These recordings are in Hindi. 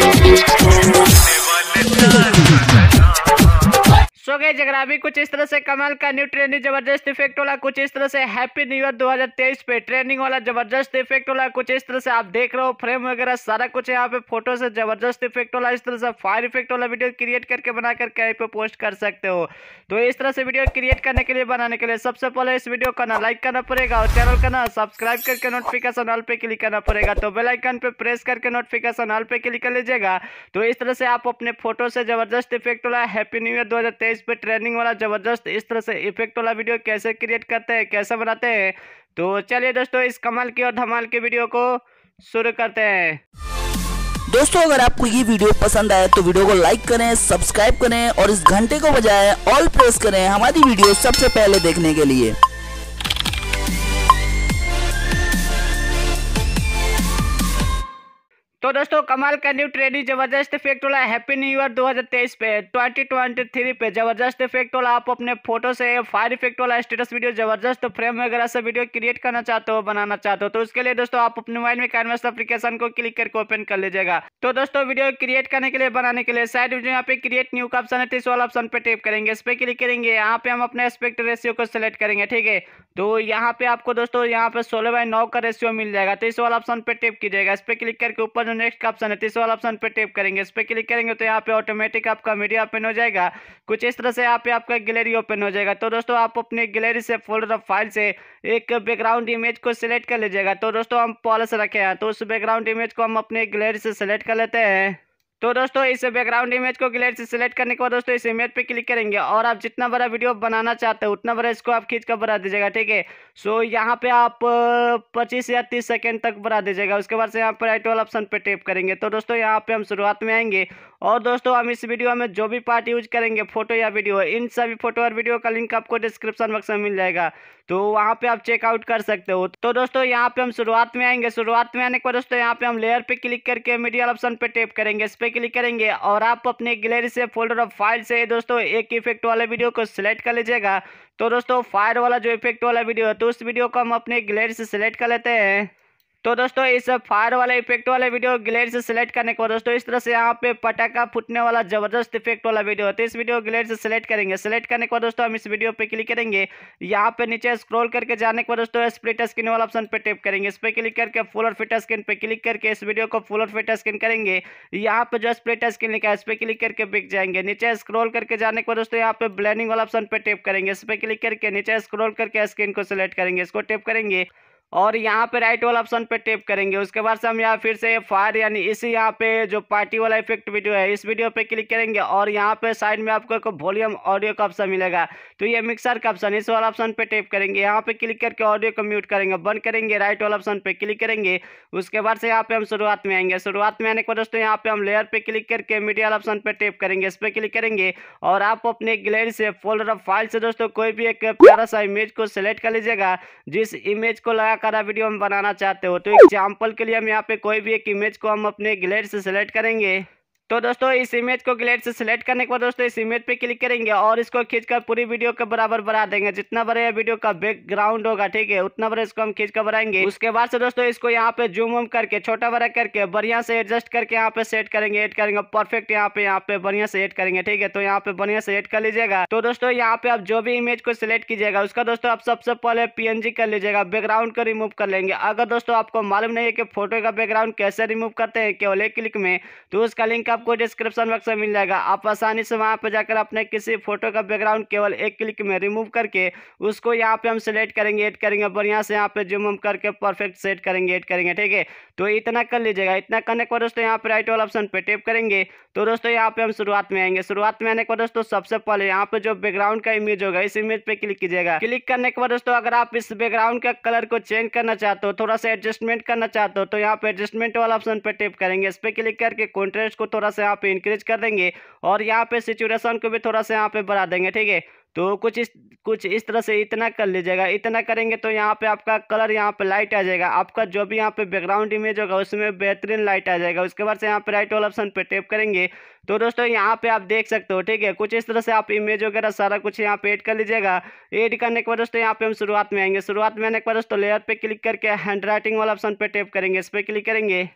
Thank you. सो गए जगरा अभी कुछ इस तरह से कमल का न्यू ट्रेनिंग जबरदस्त इफेक्ट वाला कुछ इस तरह से हैप्पी न्यू ईयर 2023 पे ट्रेनिंग वाला जबरदस्त इफेक्ट वाला कुछ इस तरह से आप देख रहे हो फ्रेम वगैरह सारा कुछ यहाँ पे फोटो से जबरदस्त इफेक्ट वाला इस तरह से फायर इफेक्ट वाला वीडियो क्रिएट करके बना करके पे पोस्ट कर सकते हो तो इस तरह से वीडियो क्रिएट करने के लिए बनाने के लिए सबसे पहले इस वीडियो को ना लाइक करना पड़ेगा और चैनल का ना सब्सक्राइब करके नोटिफिकेशन ऑल पे क्लिक करना पड़ेगा तो बेलाइकन पे प्रेस करके नोटिफिकेशन ऑल पे क्लिक कर लीजिएगा तो इस तरह से आप अपने फोटो से जबरदस्त इफेक्ट वाला हैप्पी न्यू ईयर दो इस पर ट्रेनिंग वाला ज़बरदस्त इस तरह से इफेक्ट वाला वीडियो कैसे क्रिएट करते हैं कैसे बनाते हैं तो चलिए दोस्तों इस कमाल की और धमाल की वीडियो को शुरू करते हैं दोस्तों अगर आपको ये वीडियो पसंद आए तो वीडियो को लाइक करें सब्सक्राइब करें और इस घंटे को बजाय ऑल प्रेस करें हमारी वीडियो सबसे पहले देखने के लिए तो दोस्तों कमाल का न्यू ट्रेनिंग जबरदस्त इफेक्ट वाला हैप्पी न्यू ईयर 2023 पे 2023 पे जबरदस्त इफेक्ट वाला आप अपने फोटो से फायर इफेक्ट वाला स्टेटस वीडियो जबरदस्त फ्रेम वगैरह से वीडियो क्रिएट करना चाहते हो बनाना चाहते हो तो उसके लिए दोस्तों आप अपने मोबाइल में कैनवस एप्लीकेशन को क्लिक करके ओपन कर लीजिएगा तो दोस्तों वीडियो क्रिएट करने के लिए बनाने के लिए साइड वीडियो यहाँ पे क्रिएट न्यू का ऑप्शन है तीस तो वाला ऑप्शन पे टेप करेंगे इस पर क्लिक करेंगे यहाँ पे हम अपने एस्पेक्ट रेशियो को सिलेक्ट करेंगे ठीक है तो यहाँ पे आपको दोस्तों यहाँ पे सोलह बाय नौ का रेशियो मिल जाएगा तो इस वाला ऑप्शन पे टेप कीजिएगा इस पर क्लिक करके ऊपर नेक्स्ट का ऑप्शन है तीसरा वाला ऑप्शन पे टेप करेंगे इस पर क्लिक करेंगे तो यहाँ पे ऑटोमेटिक आपका मीडिया ओपन हो जाएगा कुछ इस तरह से यहाँ पे आपका गैलरी ओपन हो जाएगा तो दोस्तों आप अपने गैलरी से फोल्डर फाइल से एक बैकग्राउंड इमेज को सिलेक्ट कर लीजिएगा तो दोस्तों हम पॉलिस रखे हैं तो उस बैकग्राउंड इमेज को हम अपने गैलरी से सिलेक्ट कर लेते हैं तो दोस्तों इस बैकग्राउंड इमेज को ग्लेड से सिलेक्ट करने के बाद दोस्तों इस इमेज पे क्लिक करेंगे और आप जितना बड़ा वीडियो बनाना चाहते हो उतना बड़ा इसको आप खींच कर बना दीजिएगा ठीक है सो यहाँ पे आप 25 या 30 सेकंड तक बना दीजिएगा उसके बाद से यहाँ पर राइट वाला ऑप्शन पे टेप करेंगे तो दोस्तों यहाँ पे हम शुरुआत में आएंगे और दोस्तों हम इस वीडियो में जो भी पार्ट यूज करेंगे फोटो या वीडियो इन सभी फोटो और वीडियो का लिंक आपको डिस्क्रिप्शन बॉक्स में मिल जाएगा तो वहाँ पे आप चेकआउट कर सकते हो तो दोस्तों यहाँ पे हम शुरुआत में आएंगे शुरुआत में आने के बाद दोस्तों यहाँ पे हम लेयर पे क्लिक करके मीडियल ऑप्शन पे टेप करेंगे इस पर पे क्लिक करेंगे और आप अपने गैलरी से फोल्डर ऑफ फाइल से दोस्तों एक इफेक्ट वाले वीडियो को सिलेक्ट कर लीजिएगा तो दोस्तों फायर वाला जो इफेक्ट वाला वीडियो है तो उस वीडियो को हम अपने गैलरी से सिलेक्ट कर लेते हैं तो दोस्तों इस फायर वाला इफेक्ट वाले वीडियो ग्लेड से सिलेक्ट करने को दोस्तों इस तरह से यहाँ पे पटाखा फूटने वाला जबरदस्त इफेक्ट वाला वीडियो होता है तो इस वीडियो ग्लेड से सिलेक्ट करेंगे सिलेक्ट करने को दोस्तों हम इस वीडियो पे क्लिक करेंगे यहाँ पे नीचे स्क्रॉल करके जाने को दोस्तों स्प्लिट स्क्रीन वाला ऑप्शन पे टेप करेंगे इस पर क्लिक करके फुल और फिट स्क्रीन पे क्लिक करके इस वीडियो को फुल और फिट स्क्रीन करेंगे यहाँ पे जो स्प्लिट स्क्रीन लिखा है इस पर क्लिक करके बिक जाएंगे नीचे स्क्रॉल करके जाने को दोस्तों यहाँ पे ब्लैंडिंग वाला ऑप्शन पे टेप करेंगे इस पर क्लिक करके नीचे स्क्रॉल करके स्क्रीन को सिलेक्ट करेंगे इसको टेप करेंगे और यहाँ पे राइट वाला ऑप्शन पे टेप करेंगे उसके बाद से हम यहाँ फिर से फायर यानी इस यहाँ पे जो पार्टी वाला इफेक्ट वीडियो है इस वीडियो पे क्लिक करेंगे और यहाँ पे साइड में आपको एक वॉल्यूम ऑडियो का ऑप्शन मिलेगा तो ये मिक्सर का ऑप्शन इस वाला ऑप्शन पे टेप करेंगे यहाँ पे क्लिक करके ऑडियो को म्यूट करेंगे बंद करेंगे राइट वाला ऑप्शन पे क्लिक करेंगे उसके बाद से यहाँ पे हम शुरुआत में आएंगे शुरुआत में आने के बाद दोस्तों यहाँ पे हम लेयर पे क्लिक करके मीडिया ऑप्शन पे टेप करेंगे इस पर क्लिक करेंगे और आप अपने गैलरी से फोल्डर फाइल से दोस्तों कोई भी एक प्यारा सा इमेज को सिलेक्ट कर लीजिएगा जिस इमेज को लगा प्रकार वीडियो हम बनाना चाहते हो तो एग्जाम्पल के लिए हम यहाँ पे कोई भी एक इमेज को हम अपने ग्लेट से सेलेक्ट करेंगे तो दोस्तों इस इमेज को ग्लेट से सिलेक्ट करने के बाद दोस्तों इस इमेज पे क्लिक करेंगे और इसको खींचकर पूरी वीडियो के बराबर बना देंगे जितना बड़ा यह वीडियो का बैकग्राउंड होगा ठीक है उतना बड़ा इसको हम खींच कर बढ़ाएंगे उसके बाद से दोस्तों इसको यहाँ पे जूम वूम करके छोटा बड़ा करके बढ़िया से एडजस्ट करके यहाँ पे सेट करेंगे एड करेंगे परफेक्ट यहाँ पे यहाँ पे बढ़िया से एड करेंगे ठीक है तो यहाँ पे बढ़िया से एड कर लीजिएगा तो दोस्तों यहाँ पे आप जो भी इमेज को सिलेक्ट कीजिएगा उसका दोस्तों आप सबसे पहले पीएनजी कर लीजिएगा बैकग्राउंड को रिमूव कर लेंगे अगर दोस्तों आपको मालूम नहीं है कि फोटो का बैकग्राउंड कैसे रिमूव करते हैं केवल एक क्लिक में तो उसका लिंक आपको डिस्क्रिप्शन बॉक्स में मिल जाएगा आप आसानी से वहाँ पर जाकर अपने किसी फोटो का बैकग्राउंड केवल एक क्लिक में रिमूव करके उसको यहाँ पे हम सेलेक्ट करेंगे एड करेंगे बढ़िया से यहाँ पे जूम हम करके परफेक्ट सेट करेंगे एड करेंगे ठीक है तो इतना कर लीजिएगा इतना करने के बाद दोस्तों यहाँ पे राइट वाला ऑप्शन पे टेप करेंगे तो दोस्तों यहाँ पे हम शुरुआत में आएंगे शुरुआत में आने के बाद दोस्तों सबसे पहले यहाँ पे जो बैकग्राउंड का इमेज होगा इस इमेज पे क्लिक कीजिएगा क्लिक करने के बाद दोस्तों अगर आप इस बैकग्राउंड का कलर को चेंज करना चाहते हो थोड़ा सा एडजस्टमेंट करना चाहते हो तो यहाँ पे एडजस्टमेंट वाला ऑप्शन पे टेप करेंगे इस पर क्लिक करके कॉन्ट्रेस्ट को थोड़ा थोड़ा सा यहाँ पे इंक्रीज कर देंगे और यहाँ पे सिचुएशन को भी थोड़ा सा यहाँ पे बढ़ा देंगे ठीक है तो कुछ इस कुछ इस तरह से इतना कर लीजिएगा इतना करेंगे तो यहाँ पे आपका कलर यहाँ पे लाइट आ जाएगा आपका जो भी यहाँ पे बैकग्राउंड इमेज होगा उसमें बेहतरीन लाइट आ जाएगा उसके बाद से यहाँ पे राइट वाला ऑप्शन पे टैप करेंगे तो दोस्तों यहाँ पे आप देख सकते हो ठीक है कुछ इस तरह से आप इमेज वगैरह सारा कुछ यहाँ पे ऐड कर लीजिएगा एड करने के बाद दोस्तों यहाँ पे हम शुरुआत में आएंगे शुरुआत में आने के बाद दोस्तों लेयर पर क्लिक करके हैंड वाला ऑप्शन पर टैप करेंगे इस पर क्लिक करेंगे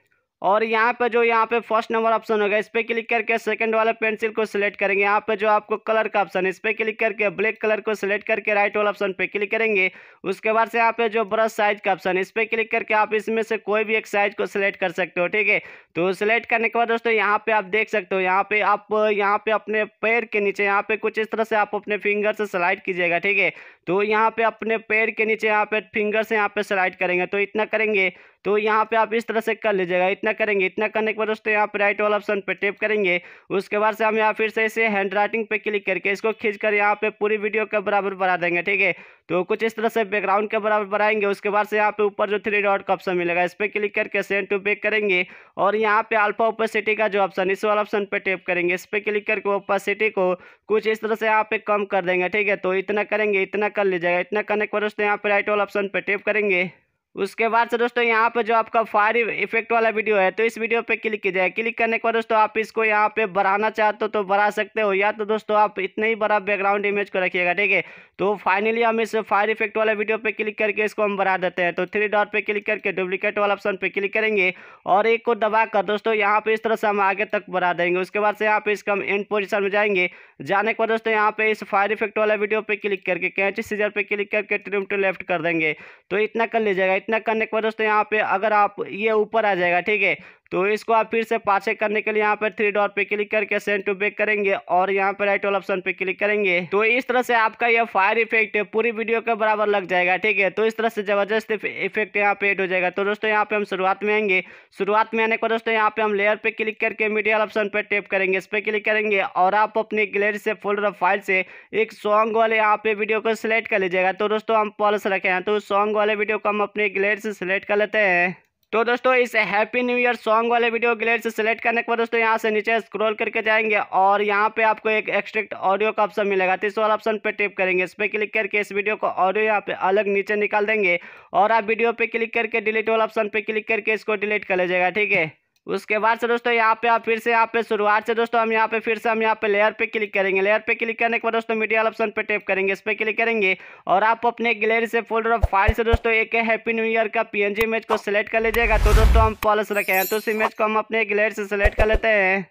और यहाँ पे जो यहाँ पे फर्स्ट नंबर ऑप्शन होगा इस पर क्लिक करके सेकंड वाला पेंसिल को सिलेक्ट करेंगे यहाँ पे जो आपको कलर का ऑप्शन इस पर क्लिक करके ब्लैक कलर को सिलेक्ट करके राइट वाला ऑप्शन पे क्लिक करेंगे उसके बाद से यहाँ पे जो ब्रश साइज का ऑप्शन इस पर क्लिक करके आप इसमें से कोई भी एक साइज को सिलेक्ट कर सकते हो ठीक है तो सिलेक्ट करने के बाद दोस्तों यहाँ पे आप देख सकते हो यहाँ पे आप यहाँ पे अपने पैर के नीचे यहाँ पे कुछ इस तरह से आप अपने फिंगर से स्लाइड कीजिएगा ठीक है तो यहाँ पे अपने पैर के नीचे यहाँ पे फिंगर से यहाँ पे स्लाइड करेंगे तो इतना करेंगे तो यहाँ पे आप इस तरह से कर लीजिएगा इतना करेंगे इतना करने के बाद दोस्तों यहाँ पर राइट वाला ऑप्शन पे टेप करेंगे उसके बाद से हम यहाँ फिर से इसे हैंड राइटिंग पे क्लिक करके इसको खींच कर यहाँ पे पूरी वीडियो के बराबर बना देंगे ठीक है तो कुछ इस तरह से बैकग्राउंड के बराबर बनाएंगे उसके बाद से यहाँ पे ऊपर जो थ्री डॉट का ऑप्शन मिलेगा इस पर क्लिक करके सेंड टू बैक करेंगे और यहाँ पे अल्फा ओपेसिटी का जो ऑप्शन इस वाला ऑप्शन पे टेप करेंगे इस पर क्लिक करके ओपेसिटी को कुछ इस तरह से यहाँ पे कम कर देंगे ठीक है तो इतना करेंगे इतना कर लीजिएगा इतना करने के बाद दोस्तों यहाँ पे राइट वाला ऑप्शन पर टेप करेंगे उसके बाद से दोस्तों यहाँ पे जो आपका फायर इफेक्ट वाला वीडियो है तो इस वीडियो पे क्लिक कीजिए क्लिक करने के बाद दोस्तों आप इसको यहाँ पे बढ़ाना चाहते हो तो बढ़ा सकते हो या तो दोस्तों आप इतना ही बड़ा बैकग्राउंड इमेज को रखिएगा ठीक है तो फाइनली हम इस फायर इफेक्ट वाला वीडियो पे क्लिक करके इसको हम बढ़ा देते हैं तो थ्री डॉट पर क्लिक करके डुप्लीकेट वाला ऑप्शन पर क्लिक करेंगे और एक को दबा कर दोस्तों यहाँ पर इस तरह से हम आगे तक बढ़ा देंगे उसके बाद से यहाँ पे इसका हम एंड पोजिशन में जाएंगे जाने के बाद दोस्तों यहाँ पे इस फायर इफेक्ट वाला वीडियो पर क्लिक करके कैंची सीजर पर क्लिक करके ट्रिम टू लेफ्ट कर देंगे तो इतना कर लीजिएगा इतना करने के बाद दोस्तों यहाँ पे अगर आप ये ऊपर आ जाएगा ठीक है तो इसको आप फिर से पाछे करने के लिए यहाँ पर थ्री डॉट पे क्लिक करके सेंड टू बैक करेंगे और यहाँ पर राइट वाल ऑप्शन पे क्लिक करेंगे तो इस तरह से आपका यह फायर इफेक्ट पूरी वीडियो के बराबर लग जाएगा ठीक है तो इस तरह से जबरदस्त इफेक्ट यहाँ पे एड हो जाएगा तो दोस्तों यहाँ पे हम शुरुआत में आएंगे शुरुआत में आने को दोस्तों यहाँ पे हम लेयर पे क्लिक करके मीडिया ऑप्शन पर टेप करेंगे इस पर क्लिक करेंगे और आप अपने गैलरी से फोल्डर फाइल से एक सॉन्ग वाले यहाँ पे वीडियो को सिलेक्ट कर लीजिएगा तो दोस्तों हम पॉलिस रखे हैं तो सॉन्ग वाले वीडियो को हम अपने गैलरी से सिलेक्ट कर लेते हैं तो दोस्तों इस हैप्पी न्यू ईयर सॉन्ग वाले वीडियो के से सेलेक्ट करने के बाद दोस्तों यहाँ से नीचे स्क्रॉल करके जाएंगे और यहाँ पे आपको एक एक्सट्रैक्ट ऑडियो का ऑप्शन मिलेगा तो इस वाला ऑप्शन पे टिप करेंगे इस पर क्लिक करके इस वीडियो को ऑडियो यहाँ पे अलग नीचे निकाल देंगे और आप वीडियो पे क्लिक करके डिलीट वाला ऑप्शन पे क्लिक करके इसको डिलीट कर लीजिएगा ठीक है उसके बाद से दोस्तों यहाँ पे आप फिर से यहाँ पे शुरुआत से दोस्तों हम यहाँ पे फिर से हम यहाँ पे लेयर पे क्लिक करेंगे लेयर पे क्लिक करने के बाद दोस्तों मीडिया ऑप्शन पे टैप करेंगे इस पर क्लिक करेंगे और आप अपने गैलरी से फोल्डर ऑफ फाइल से दोस्तों एक हैप्पी न्यू ईयर का पी इमेज को सिलेक्ट कर लीजिएगा तो दोस्तों हम पॉलिस रखे हैं तो उस इमेज को हम अपने गैलरी से सिलेक्ट कर लेते हैं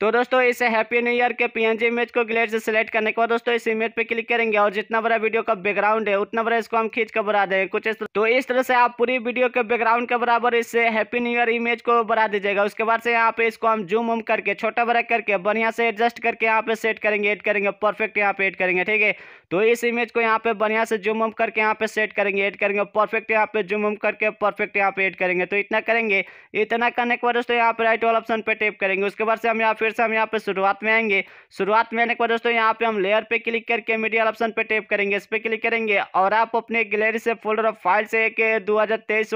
तो दोस्तों इस हैप्पी न्यू ईयर के पीएनजी इमेज को ग्लेट से सेलेक्ट करने के बाद दोस्तों इस इमेज पे क्लिक करेंगे और जितना बड़ा वीडियो का बैकग्राउंड है उतना बड़ा इसको हम खींच कर बढ़ा देंगे कुछ इस तो इस तरह से आप पूरी वीडियो के बैकग्राउंड के बराबर इस हैप्पी न्यू ईयर इमेज को बढ़ा दीजिएगा उसके बाद से यहाँ पे इसको हम जूम उम करके छोटा बड़ा करके बढ़िया से एडजस्ट करके यहाँ पे सेट करेंगे एड करेंगे परफेक्ट यहाँ पे एड करेंगे ठीक है तो इस इमेज को यहाँ पे बढ़िया से जूम उम करके यहाँ पे सेट करेंगे एड करेंगे परफेक्ट यहाँ पे जूम उम करके परफेक्ट यहाँ पे एड करेंगे तो इतना करेंगे इतना करने के बाद दोस्तों यहाँ पे राइट वाला ऑप्शन पे टेप करेंगे उसके बाद से हम यहाँ पे फिर से हम यहाँ पे शुरुआत में आएंगे शुरुआत में आने के बाद दोस्तों यहाँ पे हम लेयर पे क्लिक करके मीडिया ऑप्शन पे टैप करेंगे इस पर क्लिक करेंगे और आप अपने गैलरी से फोल्डर ऑफ फाइल से एक दो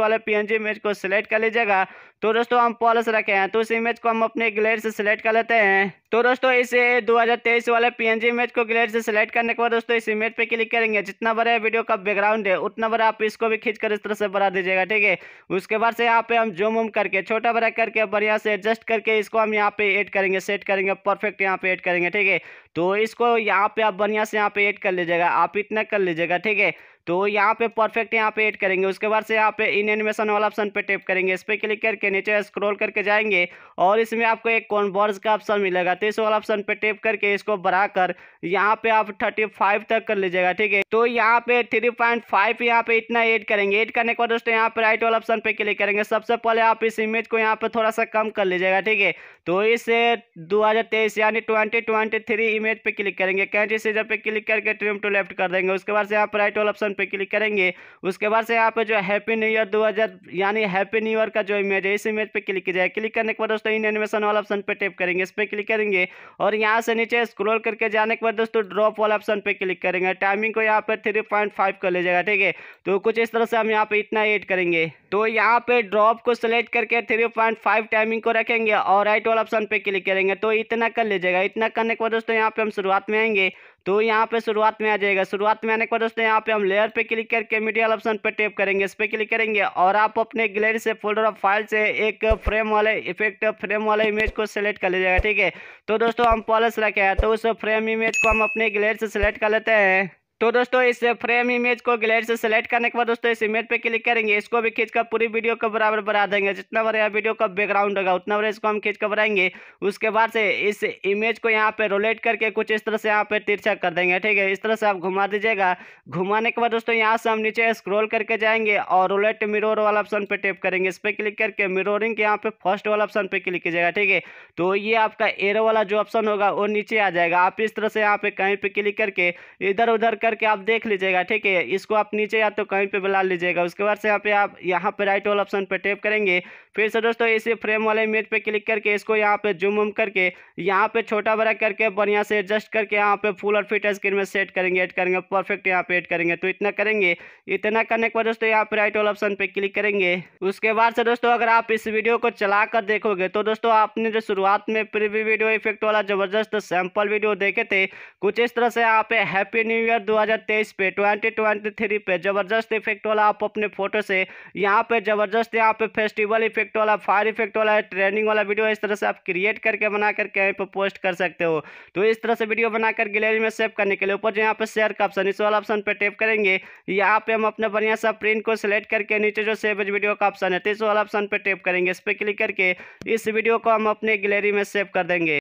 वाले पी इमेज को सिलेक्ट कर लीजिएगा तो दोस्तों हम पॉलिस रखे हैं तो उस इमेज को हम अपने गैलरी से सिलेक्ट कर लेते हैं तो दोस्तों इस 2023 वाले जी इमेज को ग्लेड से सेलेक्ट करने के बाद दोस्तों इस इमेज पे क्लिक करेंगे जितना बड़ा वीडियो का बैकग्राउंड है उतना बड़ा आप इसको भी खींच कर इस तरह से बढ़ा दीजिएगा ठीक है उसके बाद से यहाँ पे हम जूम उम करके छोटा बड़ा करके बढ़िया से एडजस्ट करके इसको हम यहाँ पे एड करेंगे सेट करेंगे परफेक्ट यहाँ पे एड करेंगे ठीक है तो इसको यहाँ पे आप बढ़िया से यहाँ पे एड कर लीजिएगा आप इतना कर लीजिएगा ठीक है तो यहाँ पे परफेक्ट यहाँ पे एड करेंगे उसके बाद से यहाँ पे इन एनिमेशन वाला ऑप्शन पे टेप करेंगे इस पर क्लिक करके नीचे स्क्रॉल करके जाएंगे और इसमें आपको एक कॉन्वर्स का ऑप्शन मिलेगा तो इस वाला ऑप्शन पे टेप करके इसको बढ़ाकर यहाँ पे आप थर्टी फाइव तक कर लीजिएगा ठीक है तो यहाँ पे थ्री पॉइंट फाइव यहाँ पे इतना एड करेंगे एड करने के बाद दोस्तों यहाँ पे राइट वाला ऑप्शन पे क्लिक करेंगे सबसे पहले आप इस इमेज को यहाँ पे थोड़ा सा कम कर लीजिएगा ठीक है तो इस दो यानी ट्वेंटी इमेज पे क्लिक करेंगे कैंटी सीजर पे क्लिक करके ट्रिम टू लेफ्ट कर देंगे उसके बाद से यहाँ पे राइट वाला ऑप्शन बटन पर क्लिक करेंगे उसके बाद से यहाँ पर जो हैप्पी न्यू ईयर दो यानी हैप्पी न्यू ईयर का जो इमेज है इस इमेज पर क्लिक किया जाए क्लिक करने के बाद दोस्तों इन एनिमेशन वाला ऑप्शन पर टेप करेंगे इस पर क्लिक करेंगे और यहाँ से नीचे स्क्रोल करके जाने के बाद दोस्तों ड्रॉप वाला ऑप्शन पर क्लिक करेंगे टाइमिंग को यहाँ पर थ्री कर लीजिएगा ठीक है तो कुछ इस तरह से हम यहाँ पर इतना एड करेंगे तो यहाँ पर ड्रॉप को सिलेक्ट करके थ्री पॉइंट फाइव टाइमिंग को रखेंगे और राइट वाला ऑप्शन पर क्लिक करेंगे तो इतना कर लीजिएगा इतना करने के बाद दोस्तों यहाँ पर हम शुरुआत में आएंगे तो यहाँ पे शुरुआत में आ जाएगा शुरुआत में आने के बाद दोस्तों यहाँ पे हम लेयर पे क्लिक करके मीडियल ऑप्शन पे टैप करेंगे इस पर क्लिक करेंगे और आप अपने गैलरी से फोल्डर ऑफ फाइल से एक फ्रेम वाले इफेक्ट फ्रेम वाले इमेज को सेलेक्ट कर लीजिएगा ठीक है तो दोस्तों हम पॉलिस रखे हैं तो उस फ्रेम इमेज को हम अपने गैलरी से सिलेक्ट कर लेते हैं तो दोस्तों इस फ्रेम इमेज को गैलरी से सेलेक्ट करने के बाद दोस्तों इस इमेज पे क्लिक करेंगे इसको भी खींच कर पूरी वीडियो को बराबर बना देंगे जितना बड़ा वीडियो का बैकग्राउंड होगा उतना बड़ा इसको हम खींच कर बनाएंगे उसके बाद से इस इमेज को यहाँ पे रोलेट करके कुछ इस तरह से यहाँ पे तिरछा कर देंगे ठीक है इस तरह से आप घुमा दीजिएगा घुमाने के बाद दोस्तों यहाँ से हम नीचे स्क्रोल करके जाएंगे और रोलेट मिरोर वाला ऑप्शन पर टेप करेंगे इस पर क्लिक करके मिरोरिंग के यहाँ पे फर्स्ट वाला ऑप्शन पर क्लिक कीजिएगा ठीक है तो ये आपका एरो वाला जो ऑप्शन होगा वो नीचे आ जाएगा आप इस तरह से यहाँ पे कहीं पर क्लिक करके इधर उधर कर करके आप देख लीजिएगा ठीक है इसको आप नीचे या तो कहीं पे बुला लीजिएगा उसके बाद से यहाँ पे आप यहाँ पे राइट वाला ऑप्शन पे टैप करेंगे फिर से दोस्तों इसी फ्रेम वाले इमेज पे क्लिक करके इसको यहाँ पे जूम उम करके यहाँ पे छोटा बड़ा करके बढ़िया से एडजस्ट करके यहाँ पे फुल और फिट स्क्रीन में सेट करेंगे एड करेंगे परफेक्ट यहाँ पे एड करेंगे तो इतना करेंगे इतना करने के बाद दोस्तों यहाँ पे राइट वाला ऑप्शन पे क्लिक करेंगे उसके बाद से दोस्तों अगर आप इस वीडियो को चला कर देखोगे तो दोस्तों आपने जो शुरुआत में प्रीव्यू वीडियो इफेक्ट वाला जबरदस्त सैंपल वीडियो देखे थे कुछ इस तरह से यहाँ पे हैप्पी न्यू ईयर दो 2023 पे 2023 पे ज़बरदस्त इफेक्ट वाला आप अपने फोटो से यहाँ पे ज़बरदस्त यहाँ पे फेस्टिवल इफेक्ट वाला फायर इफेक्ट वाला है ट्रेनिंग वाला वीडियो इस तरह से आप क्रिएट करके बना करके यहाँ पर पोस्ट कर सकते हो तो इस तरह से वीडियो बनाकर गैलरी में सेव करने के लिए ऊपर जो यहाँ पे शेयर का ऑप्शन इस वाला ऑप्शन पर टेप करेंगे यहाँ पे हम अपने बढ़िया सा प्रिंट को सिलेक्ट करके नीचे जो सेव वीडियो का ऑप्शन है तो इस वाला ऑप्शन पर टेप करेंगे इस पर क्लिक करके इस वीडियो को हम अपने गैलरी में सेव कर देंगे